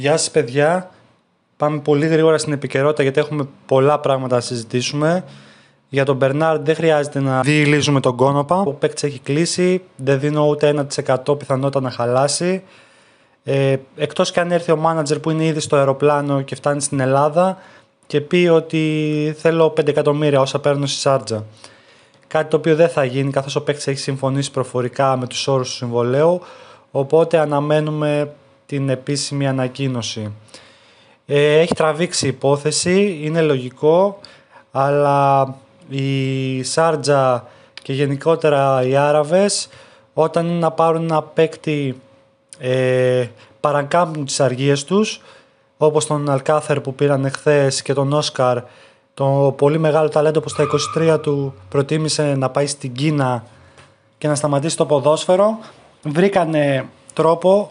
Γεια σας παιδιά. Πάμε πολύ γρήγορα στην επικαιρότητα γιατί έχουμε πολλά πράγματα να συζητήσουμε. Για τον Μπερνάρ δεν χρειάζεται να διηλίζουμε τον κόνοπα. Ο παίκτης έχει κλείσει. Δεν δίνω ούτε 1% πιθανότητα να χαλάσει. Ε, Εκτός και αν έρθει ο μάνατζερ που είναι ήδη στο αεροπλάνο και φτάνει στην Ελλάδα και πει ότι θέλω 5 εκατομμύρια όσα παίρνω στη Σάρτζα. Κάτι το οποίο δεν θα γίνει καθώς ο παίκτης έχει συμφωνήσει προφορικά με τους όρους του συμβολέου. Οπότε αναμένουμε την επίσημη ανακοίνωση. Ε, έχει τραβήξει υπόθεση, είναι λογικό, αλλά η Σάρτζα και γενικότερα οι Άραβες όταν είναι να πάρουν ένα παίκτη ε, παρακάμπτουν τις αργίες τους όπως τον Αλκάθερ που πήραν εχθές και τον Όσκαρ το πολύ μεγάλο ταλέντο που στα 23 του προτίμησε να πάει στην Κίνα και να σταματήσει το ποδόσφαιρο βρήκανε τρόπο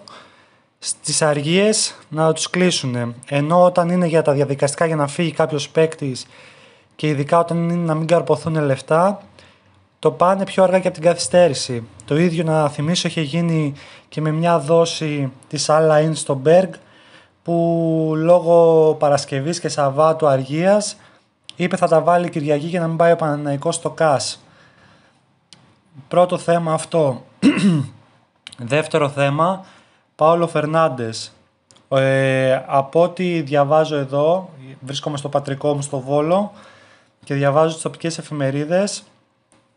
στις αργίες να τους κλείσουν. Ενώ όταν είναι για τα διαδικαστικά για να φύγει κάποιος παίκτης και ειδικά όταν είναι να μην καρποθούν λεφτά, το πάνε πιο αργά και από την καθυστέρηση. Το ίδιο να θυμίσω είχε γίνει και με μια δόση της Αλαΐν στο Μπέργκ που λόγω Παρασκευής και Σαββάτου αργίας είπε θα τα βάλει Κυριακή για να μην πάει ο στο ΚΑΣ. Πρώτο θέμα αυτό. Δεύτερο θέμα, Πάολο Φερνάντες. Ε, από ό,τι διαβάζω εδώ, βρίσκομαι στο πατρικό μου στο Βόλο και διαβάζω τις τοπικές εφημερίδες.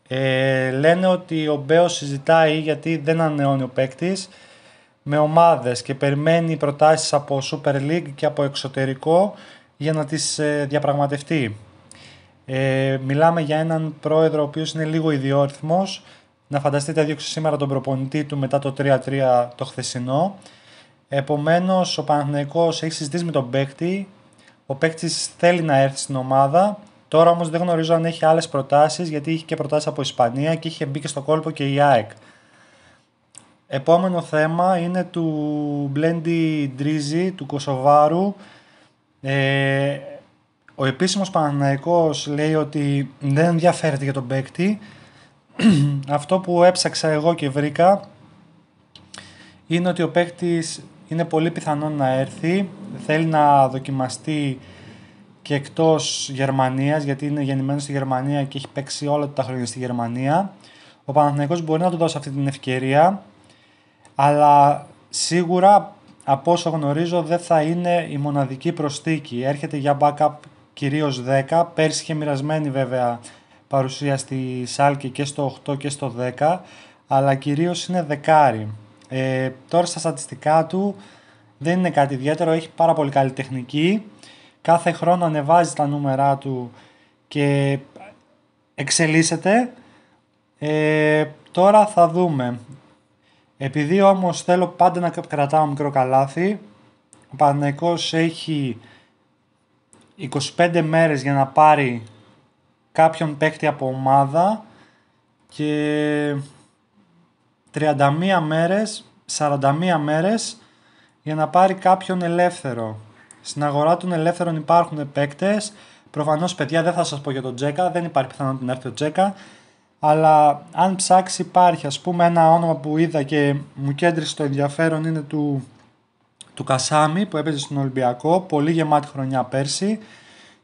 Ε, λένε ότι ο Μπέος συζητάει γιατί δεν ανανεώνει ο παίκτης με ομάδες και περιμένει προτάσεις από Super League και από εξωτερικό για να τις ε, διαπραγματευτεί. Ε, μιλάμε για έναν πρόεδρο ο οποίος είναι λίγο ιδιόρυθμος να φανταστείτε έδιωξε σήμερα τον προπονητή του μετά το 3-3 το χθεσινό. Επομένως, ο Παναθηναϊκός έχει συζητήσει με τον παίκτη. Ο παίκτης θέλει να έρθει στην ομάδα. Τώρα όμως δεν γνωρίζω αν έχει άλλες προτάσεις, γιατί είχε και προτάσεις από Ισπανία και είχε μπει και στο κόλπο και η ΑΕΚ. Επόμενο θέμα είναι του Μπλέντι Ντρίζι, του Κωσοβάρου. Ε, ο επίσημος Παναναϊκός λέει ότι δεν ενδιαφέρεται για τον παίκτη. αυτό που έψαξα εγώ και βρήκα είναι ότι ο παίκτης είναι πολύ πιθανό να έρθει, θέλει να δοκιμαστεί και εκτός Γερμανίας, γιατί είναι γεννημένος στη Γερμανία και έχει παίξει όλα τα χρόνια στη Γερμανία. Ο Παναθηναϊκός μπορεί να του δώσει αυτή την ευκαιρία, αλλά σίγουρα από όσο γνωρίζω δεν θα είναι η μοναδική προστίκη. Έρχεται για backup κυρίως 10, πέρσι είχε μοιρασμένη βέβαια παρουσία στη Σάλκη και στο 8 και στο 10 αλλά κυρίως είναι δεκάρι. Ε, τώρα στα στατιστικά του δεν είναι κάτι ιδιαίτερο, έχει πάρα πολύ καλή τεχνική. Κάθε χρόνο ανεβάζει τα νούμερά του και εξελίσσεται. Ε, τώρα θα δούμε. Επειδή όμως θέλω πάντα να κρατάω μικρό καλάθι, ο Πανεκός έχει 25 μέρες για να πάρει κάποιον παίκτη από ομάδα και 31 μέρες, 41 μέρες για να πάρει κάποιον ελεύθερο. Στην αγορά των ελεύθερων υπάρχουν παίκτες. Προφανώς παιδιά δεν θα σας πω για τον Τζέκα, δεν υπάρχει πιθανότητα να έρθει ο Τζέκα. Αλλά αν ψάξει υπάρχει ας πούμε ένα όνομα που είδα και μου κέντρισε το ενδιαφέρον είναι του, του Κασάμι που έπαιζε στον Ολυμπιακό. Πολύ γεμάτη χρονιά πέρσι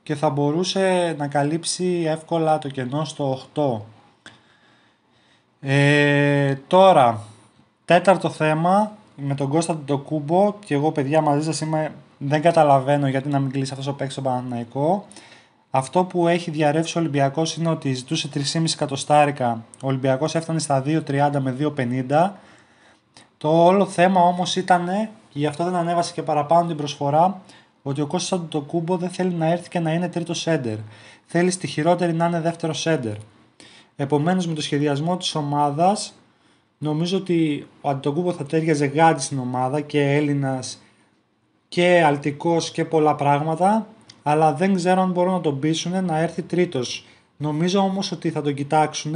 και θα μπορούσε να καλύψει εύκολα το κενό στο 8. Ε, τώρα, τέταρτο θέμα με τον Κώστα το Κούμπο και εγώ παιδιά μαζί σας είμαι, δεν καταλαβαίνω γιατί να μην κλείσει αυτός ο παίκτης στον Παναθηναϊκό. Αυτό που έχει διαρρεύσει ο Ολυμπιακός είναι ότι ζητούσε 3,5 εκατοστάρικα. Ο Ολυμπιακός έφτανε στα 2,30 με 2,50. Το όλο θέμα όμως ήταν, και γι' αυτό δεν ανέβασε και παραπάνω την προσφορά, ότι ο Κώστας Αντιτοκούμπο δεν θέλει να έρθει και να είναι τρίτος σέντερ. Θέλει στη χειρότερη να είναι δεύτερος σέντερ. Επομένως, με το σχεδιασμό της ομάδας, νομίζω ότι ο Αντιτοκούμπο θα τέριαζε γάντι στην ομάδα και Έλληνας και αλτικός και πολλά πράγματα. Αλλά δεν ξέρω αν μπορούν να τον πείσουν να έρθει τρίτος. Νομίζω όμως ότι θα τον κοιτάξουν.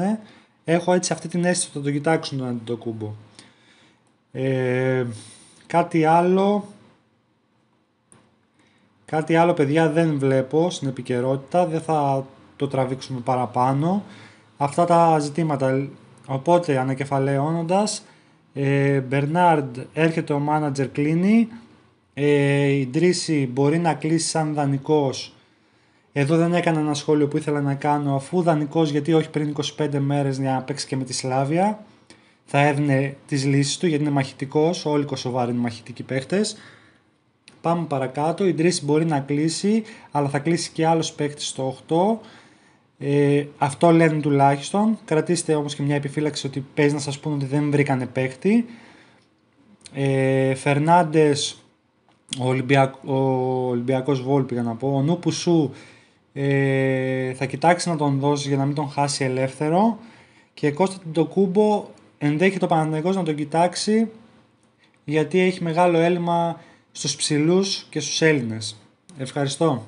Έχω έτσι αυτή την αίσθηση ότι θα τον κοιτάξουν τον Αντιτοκούμπο. Ε, κάτι άλλο Κάτι άλλο παιδιά δεν βλέπω στην επικαιρότητα, δεν θα το τραβήξουμε παραπάνω. Αυτά τα ζητήματα. Οπότε ανακεφαλαίωνοντας, ε, Bernard έρχεται ο manager κλείνει, ε, η Ντρίση μπορεί να κλείσει σαν δανεικός. Εδώ δεν έκανα ένα σχόλιο που ήθελα να κάνω, αφού δανεικός γιατί όχι πριν 25 μέρες να παίξει και με τη Σλάβια. Θα έδινε τις λύσεις του γιατί είναι μαχητικός, όλοι οι Κωσοβάροι είναι μαχητικοί παίχτες. Πάμε παρακάτω. Η Ντρίση μπορεί να κλείσει, αλλά θα κλείσει και άλλος παίκτης στο 8. Ε, αυτό λένε τουλάχιστον. Κρατήστε όμως και μια επιφύλαξη ότι παίζει να σας πούνε ότι δεν βρήκανε παίκτη. Ε, Φερνάντες, ο, Ολυμπιακ, ο Ολυμπιακός Βόλ πήγα να πω. Ο Νούπουσου ε, θα κοιτάξει να τον δώσει για να μην τον χάσει ελεύθερο. Και Κώστα Τιντοκούμπο ενδέχεται ο Παναγενικό να τον κοιτάξει γιατί έχει μεγάλο έλλειμμα στους ψηλούς και στους Έλληνες. Ευχαριστώ.